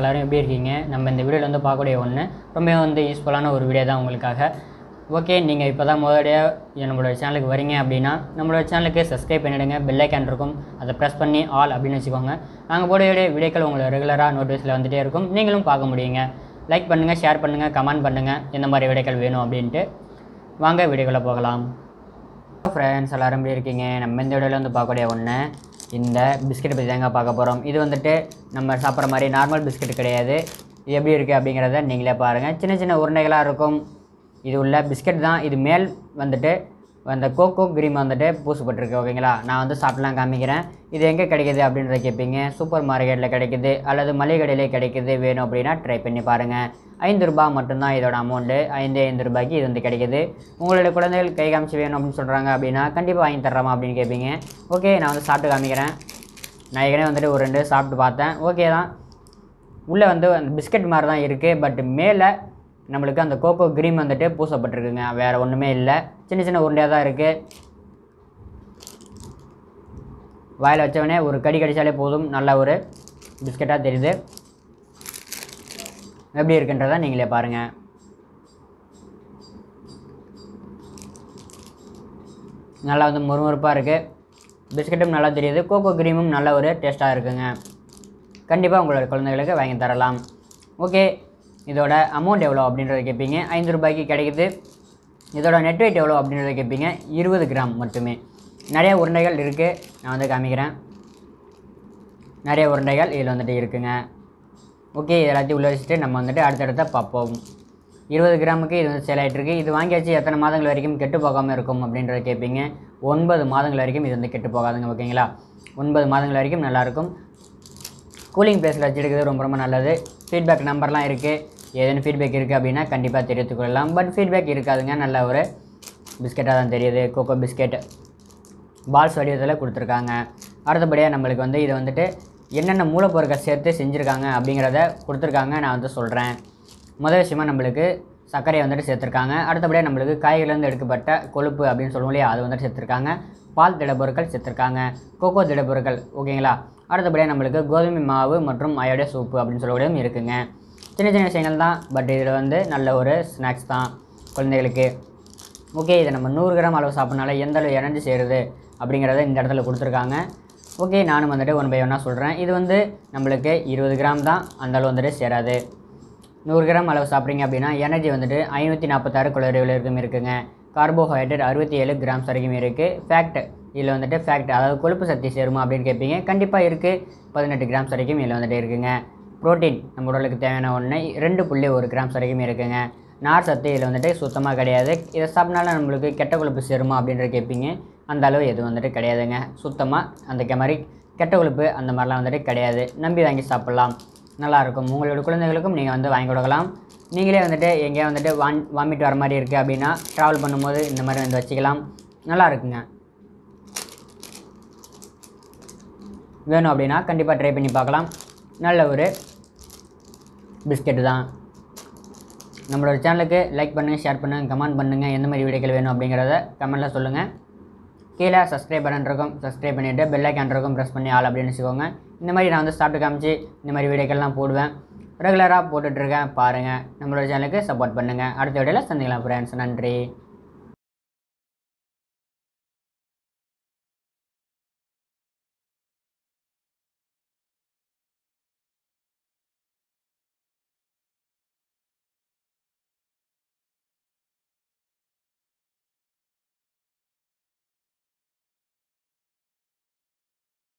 எல்லாரும் எப்படி இருக்கீங்க நம்ம இந்த வீடியோவில் வந்து பார்க்கக்கூடிய ஒன்று ரொம்ப வந்து யூஸ்ஃபுல்லான ஒரு வீடியோ தான் உங்களுக்காக ஓகே நீங்கள் இப்போ தான் முதலடியாக நம்மளோட சேனலுக்கு வரீங்க அப்படின்னா நம்மளோட சேனலுக்கு சப்ஸ்கிரைப் பண்ணிவிடுங்க பெல்லைக்கான் இருக்கும் அதை ப்ரெஸ் பண்ணி ஆல் அப்படின்னு வச்சுக்கோங்க நாங்கள் போடக்கூடிய வீடியோக்கள் உங்களை ரெகுலராக நோட்டீஸில் வந்துகிட்டே இருக்கும் நீங்களும் பார்க்க முடியுங்க லைக் பண்ணுங்கள் ஷேர் பண்ணுங்கள் கமெண்ட் பண்ணுங்கள் எந்த மாதிரி வீடியோக்கள் வேணும் அப்படின்ட்டு வாங்க வீடியோக்களை போகலாம் ஃப்ரெண்ட்ஸ் எல்லோரும் எப்படி இருக்கீங்க நம்ம இந்த வீடியோவில் வந்து பார்க்கக்கூடிய ஒன்று இந்த பிஸ்கெட் பற்றி தாங்க பார்க்க போகிறோம் இது வந்துட்டு நம்ம சாப்பிட்ற மாதிரி நார்மல் பிஸ்கெட் கிடையாது இது எப்படி இருக்குது அப்படிங்கிறத நீங்களே பாருங்கள் சின்ன சின்ன உருண்டைகளாக இருக்கும் இது உள்ள பிஸ்கெட் தான் இது மேல் வந்துட்டு அந்த கோகோ கிரீம் வந்துட்டு பூசப்பட்டிருக்கு ஓகேங்களா நான் வந்து சாப்பிட்லாம் காமிக்கிறேன் இது எங்கே கிடைக்கிது அப்படின்றத கேட்பீங்க சூப்பர் மார்க்கெட்டில் கிடைக்கிது அல்லது மளிகை கடையிலே கிடைக்கிது வேணும் அப்படின்னா ட்ரை பண்ணி பாருங்கள் ஐந்து ரூபாய் மட்டும்தான் இதோட அமௌண்ட்டு ஐந்து ஐந்து ரூபாய்க்கு இது வந்து கிடைக்கிது உங்களுடைய குழந்தைகள் கை காமிச்சு வேணும் அப்படின்னு சொல்கிறாங்க அப்படின்னா கண்டிப்பாக வாங்கி தரலாமா அப்படின்னு கேட்பீங்க ஓகே நான் வந்து சாப்பிட்டு காமிக்கிறேன் நான் ஏற்கனவே வந்துட்டு ஒரு ரெண்டு சாப்பிட்டு பார்த்தேன் ஓகே தான் உள்ளே வந்து அந்த பிஸ்கட் மாதிரி தான் இருக்குது பட் மேலே நம்மளுக்கு அந்த கோகோ க்ரீம் வந்துட்டு பூசப்பட்டிருக்குங்க வேறு ஒன்றுமே இல்லை சின்ன சின்ன உருண்டையாக தான் இருக்குது வாயில் வச்சவொடனே ஒரு கடி கடித்தாலே போதும் நல்ல ஒரு பிஸ்கட்டாக தெரியுது எப்படி இருக்குன்றதை நீங்களே பாருங்கள் நல்லா வந்து முறுமுறுப்பாக இருக்குது பிஸ்கட்டும் நல்லா தெரியுது கோகோ க்ரீமும் நல்ல ஒரு டேஸ்ட்டாக இருக்குங்க கண்டிப்பாக உங்களோட குழந்தைகளுக்கு வாங்கி தரலாம் ஓகே இதோட அமௌண்ட் எவ்வளோ அப்படின்றத கேட்பீங்க ஐந்து ரூபாய்க்கு கிடைக்குது இதோட நெட் வெயிட் எவ்வளோ அப்படின்றத கேட்பீங்க இருபது கிராம் மட்டுமே நிறைய உருண்டைகள் இருக்குது நான் வந்து காமிக்கிறேன் நிறைய உருண்டைகள் இதில் வந்துட்டு இருக்குங்க ஓகே இது எல்லாத்தையும் உள்ள வச்சுட்டு நம்ம வந்துட்டு அடுத்தடுத்த பார்ப்போம் இருபது கிராமுக்கு இது வந்து சேல் ஆகிட்டுருக்கு இது வாங்கியாச்சு எத்தனை மாதங்கள் வரைக்கும் கெட்டு போகாமல் இருக்கும் அப்படின்றத கேட்பீங்க ஒன்பது மாதங்கள் வரைக்கும் இது வந்து கெட்டு போகாதுங்க ஓகேங்களா ஒன்பது மாதங்கள் வரைக்கும் நல்லாயிருக்கும் கூலிங் பிளேஸில் வச்சுருக்குது ரொம்ப ரொம்ப நல்லது ஃபீட்பேக் நம்பர்லாம் இருக்குது ஏதேனும் ஃபீட்பேக் இருக்குது அப்படின்னா கண்டிப்பாக தெரிவித்து கொள்ளலாம் பட் ஃபீட்பேக் இருக்காதுங்க நல்ல ஒரு பிஸ்கெட்டாக தான் தெரியுது கோகோ பிஸ்கெட் பால்ஸ் வடிவத்தில் கொடுத்துருக்காங்க அடுத்தபடியாக நம்மளுக்கு வந்து இது வந்துட்டு என்னென்ன மூலப்பொருட்கள் சேர்த்து செஞ்சுருக்காங்க அப்படிங்கிறத கொடுத்துருக்காங்க நான் வந்து சொல்கிறேன் முதல் விஷயமாக நம்மளுக்கு சர்க்கரையை வந்துட்டு சேர்த்துருக்காங்க அடுத்தபடியாக நம்மளுக்கு காய்கறிலேருந்து எடுக்கப்பட்ட கொழுப்பு அப்படின்னு சொல்லுவோம் இல்லையா அது வந்துட்டு சேர்த்துருக்காங்க பால் திடப்பொருட்கள் சேர்த்துருக்காங்க கோகோ திடப்பொருட்கள் ஓகேங்களா அடுத்தபடியாக நம்மளுக்கு கோதுமை மாவு மற்றும் அயோடைய சூப்பு அப்படின்னு சொல்லக்கூடிய இருக்குதுங்க சின்ன சின்ன விஷயங்கள் தான் பட் இதில் வந்து நல்ல ஒரு ஸ்நாக்ஸ் தான் குழந்தைகளுக்கு ஓகே இதை நம்ம நூறு கிராம் அளவு சாப்பிட்னால எந்த அளவு எனர்ஜி சேருது அப்படிங்கிறத இந்த இடத்துல கொடுத்துருக்காங்க ஓகே நானும் வந்துட்டு ஒன் பை ஒன்னாக சொல்கிறேன் இது வந்து நம்மளுக்கு இருபது கிராம் தான் அந்தளவு வந்துட்டு சேராது நூறு கிராம் அளவு சாப்பிட்றீங்க அப்படின்னா எனர்ஜி வந்துட்டு ஐநூற்றி நாற்பத்தாறு குளறுகள் வரைக்கும் இருக்குங்க கார்போஹைட்ரேட் அறுபத்தி ஏழு கிராம்ஸ் வரைக்கும் இருக்குது ஃபேக்ட் இதில் வந்துட்டு ஃபேக்ட் அதாவது கொழுப்பு சக்தி சேருமா அப்படின்னு கேட்பீங்க கண்டிப்பாக இருக்குது பதினெட்டு கிராம்ஸ் வரைக்கும் இதில் வந்துட்டு இருக்குங்க ப்ரோட்டீன் நம்ம உடலுக்கு தேவையான ஒன்று ரெண்டு புள்ளி ஒரு கிராம்ஸ் வரைக்கும் இருக்குங்க நார் சத்து இதில் வந்துட்டு சுத்தமாக கிடையாது இதை சாப்பிட்னால நம்மளுக்கு கெட்ட கொழுப்பு சேருமா அப்படின்ற கேட்பீங்க அந்த அளவு எதுவும் வந்துட்டு கிடையாதுங்க சுத்தமாக அந்த மாதிரி கெட்ட உழுப்பு அந்த மாதிரிலாம் வந்துட்டு கிடையாது நம்பி வாங்கி சாப்பிட்லாம் நல்லாயிருக்கும் உங்களோட குழந்தைகளுக்கும் நீங்கள் வந்து வாங்கி கொடுக்கலாம் நீங்களே வந்துட்டு எங்கேயா வந்துட்டு வான் வாமிட் வர மாதிரி இருக்குது அப்படின்னா ட்ராவல் பண்ணும்போது இந்த மாதிரி வந்து வச்சுக்கலாம் நல்லா இருக்குங்க வேணும் அப்படின்னா கண்டிப்பாக ட்ரை பண்ணி பார்க்கலாம் நல்ல ஒரு பிஸ்கெட்டு தான் நம்மளோட சேனலுக்கு லைக் பண்ணுங்கள் ஷேர் பண்ணுங்கள் கமெண்ட் பண்ணுங்கள் எந்த மாதிரி வீடியோக்கள் வேணும் அப்படிங்கிறத கமெண்ட்டில் சொல்லுங்கள் கீழே சப்ஸ்கிரைப் பட்டன் இருக்கும் சப்ஸ்கிரைப் பண்ணிவிட்டு பெல் ஐக்கான் இருக்கும் ப்ரெஸ் பண்ணி ஆள் அப்படின்னு வச்சுக்கோங்க இந்த மாதிரி நான் வந்து சாப்பிட்டு காமிச்சு இந்த மாதிரி வீடியோக்கெல்லாம் போடுவேன் ரெகுலராக போட்டுட்ருக்கேன் பாருங்கள் நம்மளோட சேனலுக்கு சப்போர்ட் பண்ணுங்கள் அடுத்த வீடியோவில் சந்திக்கலாம் ஃப்ரெண்ட்ஸ் நன்றி